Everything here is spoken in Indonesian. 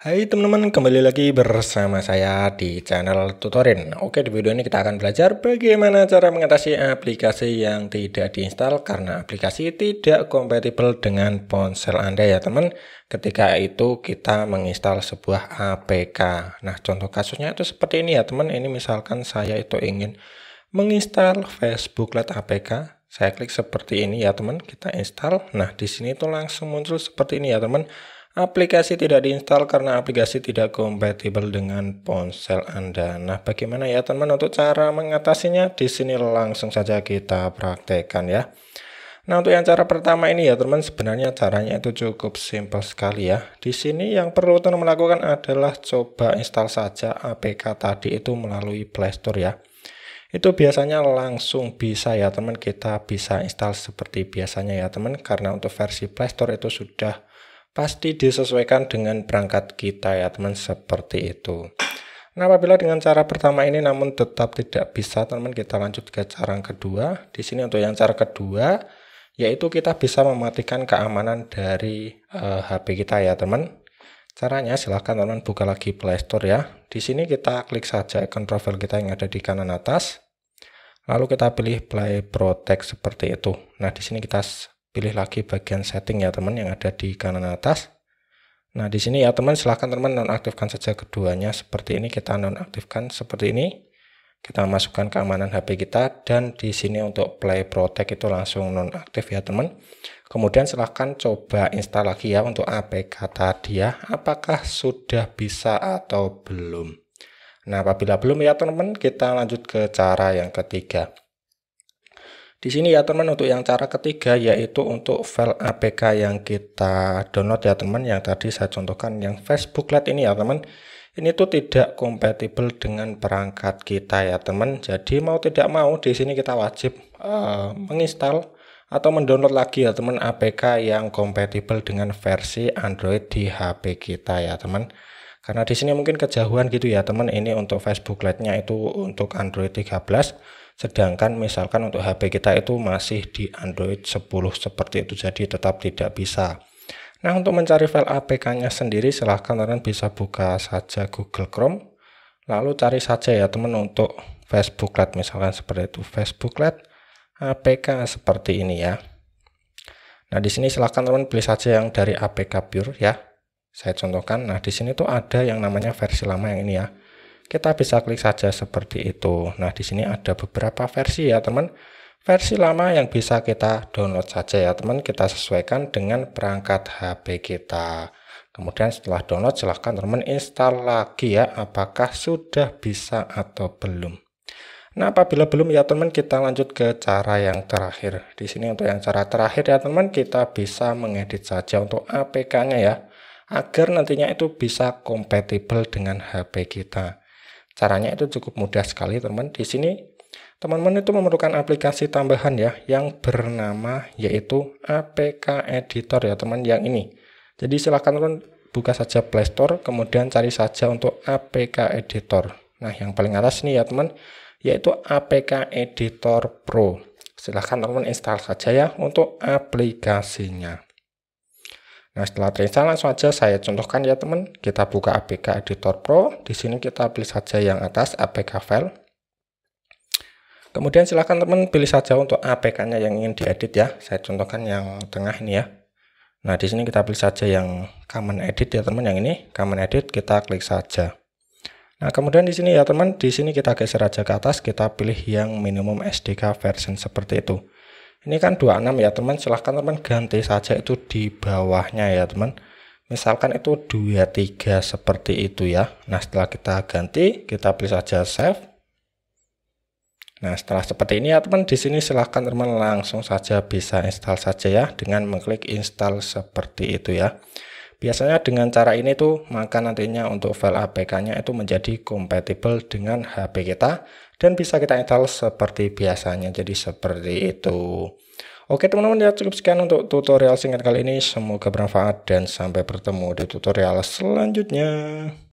Hai teman-teman, kembali lagi bersama saya di channel Tutorin. Oke, di video ini kita akan belajar bagaimana cara mengatasi aplikasi yang tidak diinstal karena aplikasi tidak kompatibel dengan ponsel Anda ya teman. Ketika itu kita menginstal sebuah APK. Nah, contoh kasusnya itu seperti ini ya teman. Ini misalkan saya itu ingin menginstal Facebook Lite APK saya klik seperti ini ya teman kita install nah di sini itu langsung muncul seperti ini ya teman aplikasi tidak diinstal karena aplikasi tidak kompatibel dengan ponsel Anda. Nah, bagaimana ya teman untuk cara mengatasinya? Di sini langsung saja kita praktekkan ya. Nah, untuk yang cara pertama ini ya teman, sebenarnya caranya itu cukup simpel sekali ya. Di sini yang perlu teman lakukan adalah coba install saja APK tadi itu melalui Play Store ya. Itu biasanya langsung bisa ya teman, kita bisa install seperti biasanya ya teman, karena untuk versi Play Store itu sudah pasti disesuaikan dengan perangkat kita ya teman seperti itu. Nah apabila dengan cara pertama ini namun tetap tidak bisa teman kita lanjut ke cara kedua. Di sini untuk yang cara kedua yaitu kita bisa mematikan keamanan dari uh, eh, HP kita ya teman. Caranya silahkan teman buka lagi Playstore ya. Di sini kita klik saja icon profil kita yang ada di kanan atas. Lalu kita pilih Play Protect seperti itu. Nah di sini kita pilih lagi bagian setting ya teman yang ada di kanan atas nah di sini ya teman silahkan teman nonaktifkan saja keduanya seperti ini kita nonaktifkan seperti ini kita masukkan keamanan HP kita dan di sini untuk play protect itu langsung nonaktif ya teman kemudian silahkan coba install lagi ya untuk APK tadi ya apakah sudah bisa atau belum nah apabila belum ya teman kita lanjut ke cara yang ketiga di sini ya teman untuk yang cara ketiga yaitu untuk file APK yang kita download ya teman yang tadi saya contohkan yang Facebook Lite ini ya teman. Ini tuh tidak kompatibel dengan perangkat kita ya teman. Jadi mau tidak mau di sini kita wajib uh, menginstal atau mendownload lagi ya teman APK yang kompatibel dengan versi Android di HP kita ya teman. Karena di sini mungkin kejauhan gitu ya teman ini untuk Facebook lite nya itu untuk Android 13 Sedangkan misalkan untuk HP kita itu masih di Android 10 seperti itu, jadi tetap tidak bisa. Nah, untuk mencari file APK-nya sendiri, silahkan kalian bisa buka saja Google Chrome, lalu cari saja ya teman untuk facebook lite misalkan seperti itu, facebook lite APK seperti ini ya. Nah, di sini silahkan teman beli saja yang dari APK Pure ya. Saya contohkan, nah di sini tuh ada yang namanya versi lama yang ini ya. Kita bisa klik saja seperti itu. Nah, di sini ada beberapa versi ya, teman. Versi lama yang bisa kita download saja ya, teman. Kita sesuaikan dengan perangkat HP kita. Kemudian setelah download silahkan teman install lagi ya apakah sudah bisa atau belum. Nah apabila belum ya teman kita lanjut ke cara yang terakhir. Di sini untuk yang cara terakhir ya teman kita bisa mengedit saja untuk APK-nya ya. Agar nantinya itu bisa kompatibel dengan HP kita. Caranya itu cukup mudah sekali teman. Di sini teman-teman itu memerlukan aplikasi tambahan ya yang bernama yaitu APK Editor ya teman yang ini. Jadi silahkan teman buka saja Play Store kemudian cari saja untuk APK Editor. Nah yang paling atas nih ya teman yaitu APK Editor Pro. Silahkan teman install saja ya untuk aplikasinya. Nah setelah terinstall langsung aja saya contohkan ya teman. Kita buka APK Editor Pro. Di sini kita pilih saja yang atas APK file. Kemudian silahkan teman pilih saja untuk APK-nya yang ingin diedit ya. Saya contohkan yang tengah ini ya. Nah di sini kita pilih saja yang common edit ya teman yang ini common edit kita klik saja. Nah, kemudian di sini ya teman, di sini kita geser aja ke atas, kita pilih yang minimum SDK version seperti itu. Ini kan 26 ya teman, silahkan teman ganti saja itu di bawahnya ya teman. Misalkan itu 23 seperti itu ya. Nah setelah kita ganti, kita pilih saja save. Nah setelah seperti ini ya teman, di sini silahkan teman langsung saja bisa install saja ya dengan mengklik install seperti itu ya. Biasanya dengan cara ini tuh maka nantinya untuk file APK-nya itu menjadi compatible dengan HP kita dan bisa kita install seperti biasanya. Jadi seperti itu. Oke teman-teman ya cukup sekian untuk tutorial singkat kali ini. Semoga bermanfaat dan sampai bertemu di tutorial selanjutnya.